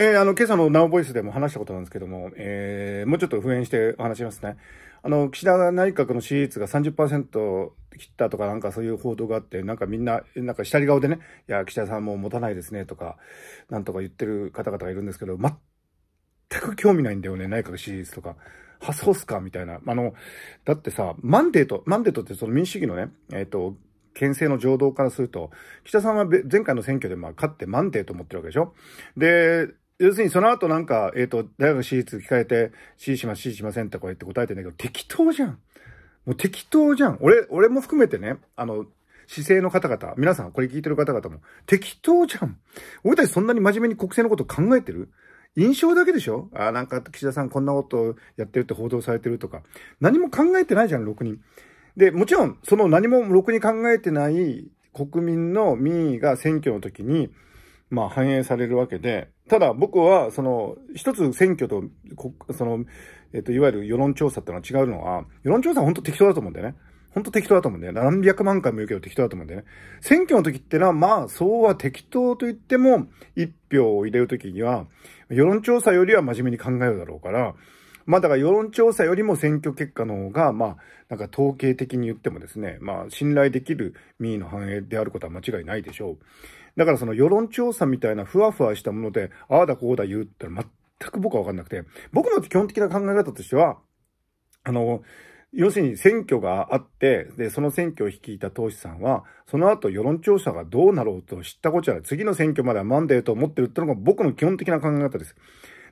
えー、あの、今朝のナオボイスでも話したことなんですけども、えー、もうちょっと復縁してお話しますね。あの、岸田内閣の支持率が30%切ったとかなんかそういう報道があって、なんかみんな、なんか下り顔でね、いや、岸田さんも持たないですねとか、なんとか言ってる方々がいるんですけど、全く興味ないんだよね、内閣支持率とか。は、そうすかみたいな。あの、だってさ、マンデート、マンデートってその民主主義のね、えっ、ー、と、県政の情動からすると、岸田さんは前回の選挙でまあ勝ってマンデート持ってるわけでしょで、要するにその後なんか、えっ、ー、と、大学持立聞かれて、C します、C しませんってこうやって答えてんだけど、適当じゃん。もう適当じゃん。俺、俺も含めてね、あの、姿勢の方々、皆さん、これ聞いてる方々も、適当じゃん。俺たちそんなに真面目に国政のこと考えてる印象だけでしょああ、なんか岸田さんこんなことやってるって報道されてるとか。何も考えてないじゃん、6人。で、もちろん、その何もろくに考えてない国民の民意が選挙の時に、まあ反映されるわけで、ただ僕は、その、一つ選挙と、その、えっと、いわゆる世論調査ってのは違うのは、世論調査は本当適当だと思うんだよね。本当適当だと思うんだよ。何百万回も言うけど適当だと思うんだよね。選挙の時ってのは、まあ、そうは適当と言っても、一票を入れる時には、世論調査よりは真面目に考えるだろうから、まあだから世論調査よりも選挙結果の方が、まあ、なんか統計的に言ってもですね、まあ信頼できる民意の反映であることは間違いないでしょう。だからその世論調査みたいなふわふわしたもので、ああだこうだ言うって全く僕はわかんなくて、僕の基本的な考え方としては、あの、要するに選挙があって、で、その選挙を率いた党首さんは、その後世論調査がどうなろうと知ったこっちゃない。次の選挙まではマンデーと思ってるってのが僕の基本的な考え方です。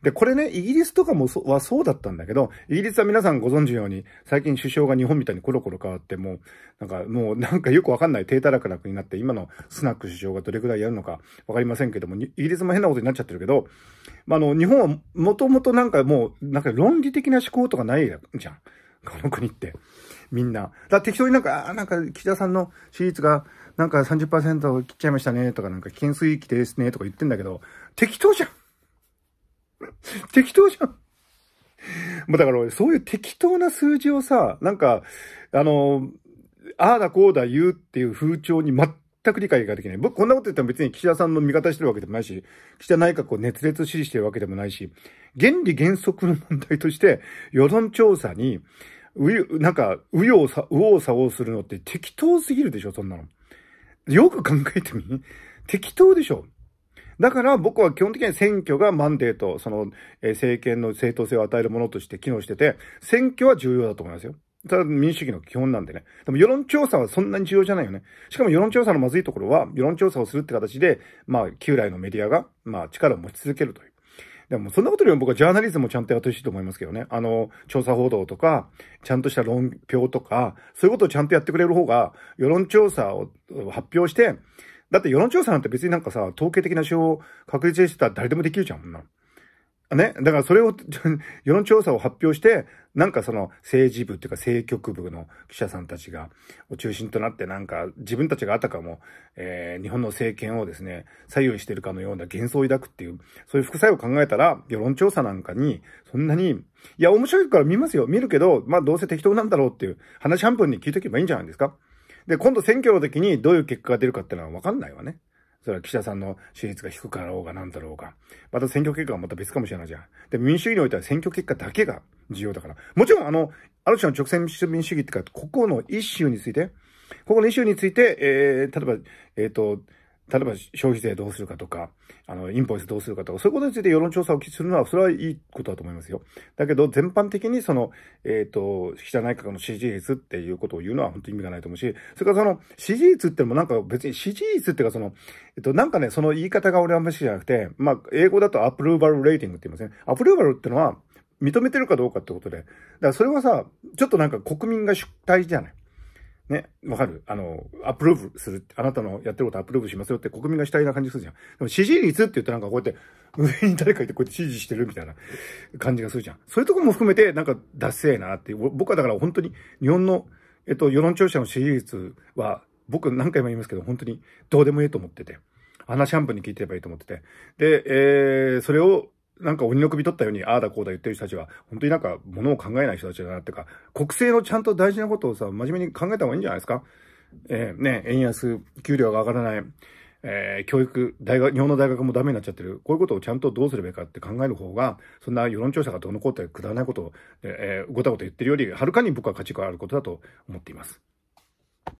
で、これね、イギリスとかもそはそうだったんだけど、イギリスは皆さんご存知のように、最近首相が日本みたいにコロコロ変わって、もう、なんか、もうなんかよくわかんない低たらくな国になって、今のスナック首相がどれくらいやるのかわかりませんけども、イギリスも変なことになっちゃってるけど、まあ、の、日本はもともとなんかもう、なんか論理的な思考とかないじゃん。この国って。みんな。だ適当になんか、あなんか、岸田さんの支持率が、なんか30%切っちゃいましたね、とか、なんか、危険水域ですね、とか言ってんだけど、適当じゃん。適当じゃん。だから俺、そういう適当な数字をさ、なんか、あの、ああだこうだ言うっていう風潮に全く理解ができない。僕、こんなこと言っても別に岸田さんの味方してるわけでもないし、岸田内閣を熱烈支持してるわけでもないし、原理原則の問題として、世論調査に、う、なんか、右往左往左往するのって適当すぎるでしょ、そんなの。よく考えてみ。適当でしょ。だから僕は基本的に選挙がマンデーと、その、え政権の正当性を与えるものとして機能してて、選挙は重要だと思いますよ。ただ民主主義の基本なんでね。でも世論調査はそんなに重要じゃないよね。しかも世論調査のまずいところは、世論調査をするって形で、まあ、旧来のメディアが、まあ、力を持ち続けるという。でも、そんなことよりも僕はジャーナリズムもちゃんとやってほしいと思いますけどね。あの、調査報道とか、ちゃんとした論評とか、そういうことをちゃんとやってくれる方が、世論調査を発表して、だって世論調査なんて別になんかさ、統計的な手法を確立してたら誰でもできるじゃん、んな。ね。だからそれを 世論調査を発表して、なんかその政治部っていうか政局部の記者さんたちが、を中心となってなんか自分たちがあたかも、えー、日本の政権をですね、左右してるかのような幻想を抱くっていう、そういう副作用を考えたら、世論調査なんかに、そんなに、いや、面白いから見ますよ。見るけど、まあどうせ適当なんだろうっていう話半分に聞いとけばいいんじゃないですか。で、今度選挙の時にどういう結果が出るかっていうのはわかんないわね。それは岸田さんの支持率が低かろうが何だろうが。また選挙結果はまた別かもしれないじゃん。で、民主主義においては選挙結果だけが重要だから。もちろん、あの、ある種の直線民主主義ってか、個々の一州について、ここの一州について、えー、例えば、えっ、ー、と、例えば消費税どうするかとか、あの、インボイスどうするかとか、そういうことについて世論調査をするのは、それはいいことだと思いますよ。だけど、全般的にその、えっ、ー、と、岸田内閣の支持率っていうことを言うのは本当に意味がないと思うし、それからその、支持率ってのもなんか別に支持率っていうかその、えっと、なんかね、その言い方が俺は無視じゃなくて、まあ、英語だとアプローバルレーティングって言いますね。アプローバルってのは、認めてるかどうかってことで。だからそれはさ、ちょっとなんか国民が主体じゃない。ね、わかるあの、アップローブする。あなたのやってることアップローブしますよって国民が主体な感じするじゃん。でも支持率って言ってなんかこうやって、上に誰かいてこうやって支持してるみたいな感じがするじゃん。そういうとこも含めてなんかダッセーなって。僕はだから本当に日本の、えっと、世論調査の支持率は、僕何回も言いますけど、本当にどうでもいいと思ってて。アナシャンプーに聞いてればいいと思ってて。で、えー、それをなんか鬼の首取ったように、ああだこうだ言ってる人たちは、本当になんか物を考えない人たちだなってか、国政のちゃんと大事なことをさ、真面目に考えた方がいいんじゃないですかえー、ね、円安、給料が上がらない、えー、教育、大学、日本の大学もダメになっちゃってる。こういうことをちゃんとどうすればいいかって考える方が、そんな世論調査がどのこうってくだらないことを、えー、ごたごた言ってるより、はるかに僕は価値があることだと思っています。